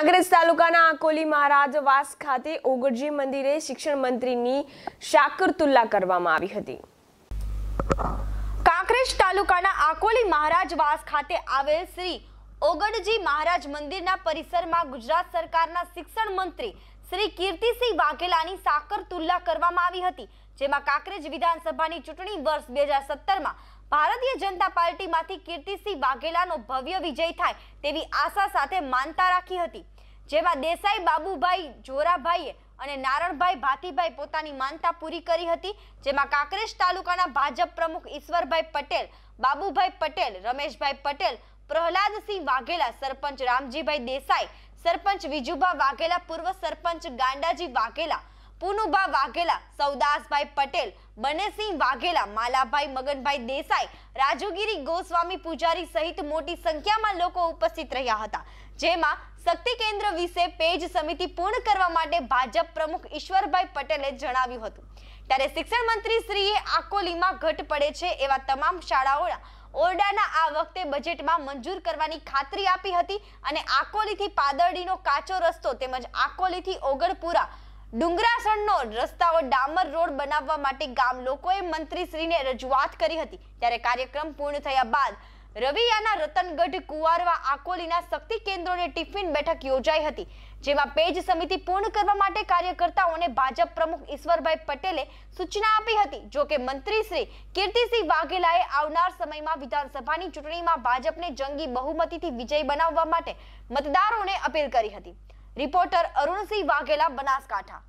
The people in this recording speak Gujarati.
કાંગ્રેસ તાલુકાના આકોલી મહારાજ વાસ ખાતે ઓગળજી મંદિરે શિક્ષણ મંત્રીની શાકરતુલ્લા કરવામાં આવી હતી કાંકરેજ તાલુકાના આકોલી મહારાજ વાસ ખાતે આવેલ શ્રી ઓગણજી મહારાજ મંદિરના પરિસરમાં ગુજરાત સરકારના શિક્ષણ મંત્રી શ્રી કીર્તિસિંહ વાઘેલાની સાકર તુલ્લા કરવામાં આવી હતી જેમાં કાંકરેજ વિધાનસભાની ચૂંટણી વર્ષ બે હજાર સત્તરમાં ભારતીય જનતા પાર્ટીમાંથી કીર્તિસિંહ વાઘેલાનો ભવ્ય વિજય થાય તેવી આશા સાથે માનતા રાખી હતી જેમાં દેસાઈ બાબુભાઈ જોરાભાઈએ અને નારણભાઈ ભાતીભાઈ પોતાની માનતા પૂરી કરી હતી જેમાં કાંકરેજ તાલુકાના ભાજપ પ્રમુખ ઈશ્વરભાઈ પટેલ બાબુભાઈ પટેલ રમેશભાઈ પટેલ પ્રહલાદસિંહ વાઘેલા સરપંચ રામજીભાઈ દેસાઈ સરપંચ વિજુભા વાઘેલા પૂર્વ સરપંચ ગાંડાજી વાઘેલા પુનુભા વાઘેલા સૌદાસભાઈ પટેલ બનેસિંહ વાઘેલા માલાભાઈ મગનભાઈ દેસાઈ રાજુગીરી ગોસ્વામી પૂજારી સહિત મોટી સંખ્યામાં લોકો ઉપસ્થિત રહ્યા હતા જેમાં શક્તિ કેન્દ્ર વિશે પેજ સમિતિ પૂર્ણ કરવા માટે ભાજપ પ્રમુખ ઈશ્વરભાઈ પટેલે જણાવ્યું હતું ત્યારે શિક્ષણ મંત્રી શ્રીએ આકોલીમાં ઘટ પડે છે એવા તમામ શાળાઓના ઓરડાના આ વખતે બજેટમાં મંજૂર કરવાની ખાતરી આપી હતી અને આકોલીથી પાદરડીનો કાચો રસ્તો તેમજ આકોલીથી ઓગળપુરા ડુંગરાસણનો રસ્તાઓ ડામર રોડ બનાવવા માટે ગામ લોકોએ મંત્રીશ્રીને રજૂઆત કરી હતી ત્યારે કાર્યક્રમ પૂર્ણ થયા બાદ રવિયાના રતનગઢ કુવારવા આકોલીના શક્તિ કેન્દ્રોને ટિફિન બેઠક યોજાઈ હતી જેમાં પેજ સમિતિ પૂર્ણ કરવા માટે કાર્યકર્તાઓને ભાજપ પ્રમુખ ઈશ્વરભાઈ પટેલે સૂચના આપી હતી જો કે મંત્રીશ્રી કીર્તિસિંહ વાઘેલાએ આવનાર સમયમાં વિધાનસભાની ચૂંટણીમાં ભાજપને જંગી બહુમતીથી વિજય બનાવવા માટે મતદારોને અપીલ કરી હતી રિપોર્ટર અરુણસિંહ વાઘેલા બનાસકાંઠા